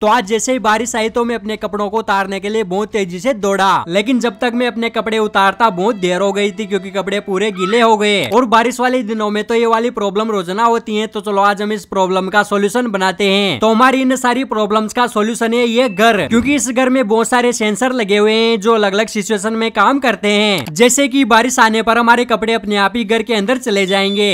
तो आज जैसे ही बारिश आई तो मैं अपने कपड़ों को उतारने के लिए बहुत तेजी से दौड़ा लेकिन जब तक मैं अपने कपड़े उतारता बहुत देर हो गई थी क्योंकि कपड़े पूरे गीले हो गए और बारिश वाले दिनों में तो ये वाली प्रॉब्लम रोजाना होती है तो चलो आज हम इस प्रॉब्लम का सोल्यूशन बनाते हैं तो हमारी इन सारी प्रॉब्लम का सोल्यूशन है ये घर क्यूँकी इस घर में बहुत सारे सेंसर लगे हुए है जो अलग अलग सिचुएशन में काम करते हैं जैसे की बारिश आने पर हमारे कपड़े अपने आप ही घर के अंदर चले जाएंगे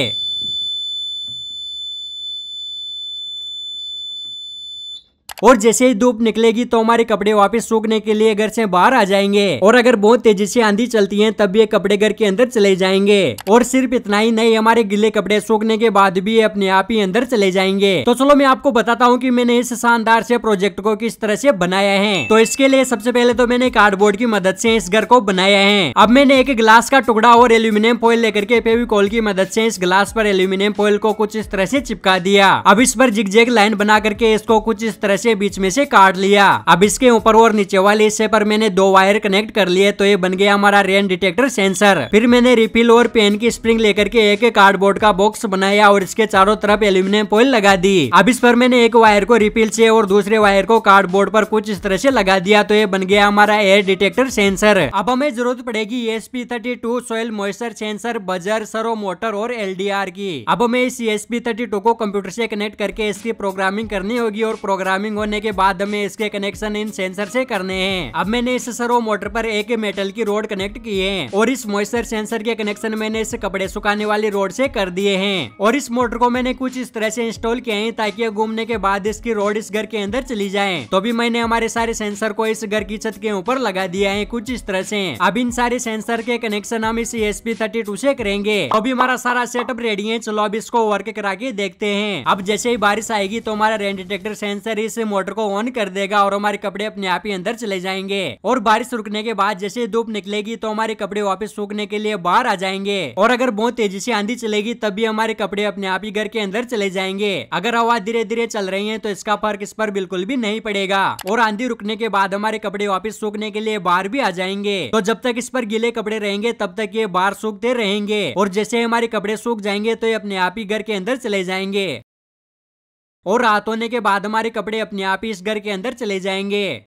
और जैसे ही धूप निकलेगी तो हमारे कपड़े वापस सूखने के लिए घर से बाहर आ जाएंगे और अगर बहुत तेजी से आंधी चलती है तब ये कपड़े घर के अंदर चले जाएंगे और सिर्फ इतना ही नहीं हमारे गिले कपड़े सूखने के बाद भी अपने आप ही अंदर चले जाएंगे तो चलो मैं आपको बताता हूँ की मैंने इस शानदार से प्रोजेक्ट को किस तरह से बनाया है तो इसके लिए सबसे पहले तो मैंने कार्डबोर्ड की मदद से इस घर को बनाया है अब मैंने एक ग्लास का टुकड़ा और एल्यूमिनियम फॉइल लेकर के फेविकॉल की मदद से इस ग्लास पर एल्यूमिनियम फॉइल को कुछ इस तरह से चिपका दिया अब इस पर जिग जेग लाइन बना करके इसको कुछ इस तरह से बीच में से काट लिया अब इसके ऊपर और नीचे वाले हिस्से पर मैंने दो वायर कनेक्ट कर लिए तो ये बन गया हमारा रेन डिटेक्टर सेंसर फिर मैंने रिफिल और पेन की स्प्रिंग लेकर के एक कार्डबोर्ड का बॉक्स बनाया और इसके चारों तरफ एल्यूमिनियम फॉइल लगा दी अब इस पर मैंने एक वायर को रिफिल से और दूसरे वायर को कार्डबोर्ड पर कुछ इस तरह से लगा दिया तो ये बन गया हमारा एयर डिटेक्टर सेंसर अब हमें जरूरत पड़ेगी S P thirty two soil moisture sensor buzzer servo motor और एल डी आर की अब हमें इस एस पी थर्टी टू को कंप्यूटर से कनेक्ट करके इसकी प्रोग्रामिंग करनी होगी और प्रोग्रामिंग होने के बाद हमें इसके कनेक्शन इन सेंसर से करने हैं अब मैंने इस सरो मोटर पर एक मेटल की रोड कनेक्ट की है और इस मॉइस्चर सेंसर के कनेक्शन मैंने इस कपड़े सुखाने वाली रोड से कर दिए हैं और इस मोटर को मैंने कुछ इस तरह से इंस्टॉल किया है ताकि घूमने के बाद इसकी रोड इस घर के अंदर चली जाए तो भी मैंने हमारे सारे सेंसर को इस घर की छत के ऊपर लगा दिया है कुछ इस तरह से अब इन सारे सेंसर के कनेक्शन हम इस एस पी थर्टी टू से करेंगे अभी तो हमारा सारा सेटअप रेडी है चलो अब इसको वर्क करा के देखते हैं अब जैसे ही बारिश आएगी तो हमारा रेन डिटेक्टर सेंसर इस से मोटर को ऑन कर देगा और हमारे कपड़े अपने आप ही अंदर चले जाएंगे और बारिश रुकने के बाद जैसे धूप निकलेगी तो हमारे कपड़े वापस सूखने के लिए बाहर आ जाएंगे और अगर बहुत तेजी से आंधी चलेगी तब भी हमारे कपड़े अपने आप ही घर के अंदर चले जाएंगे अगर हवा धीरे धीरे चल रही है तो इसका फर्क इस पर बिल्कुल भी नहीं पड़ेगा और आंधी रुकने के बाद हमारे कपड़े वापिस सूखने के लिए बाहर भी आ जाएंगे तो जब तक इस पर गीले कपड़े रहेंगे तब तक ये बाहर सूखते रहेंगे और जैसे हमारे कपड़े सूख जाएंगे तो ये अपने आप ही घर के अंदर चले जाएंगे और रात होने के बाद हमारे कपड़े अपने आप ही इस घर के अंदर चले जाएंगे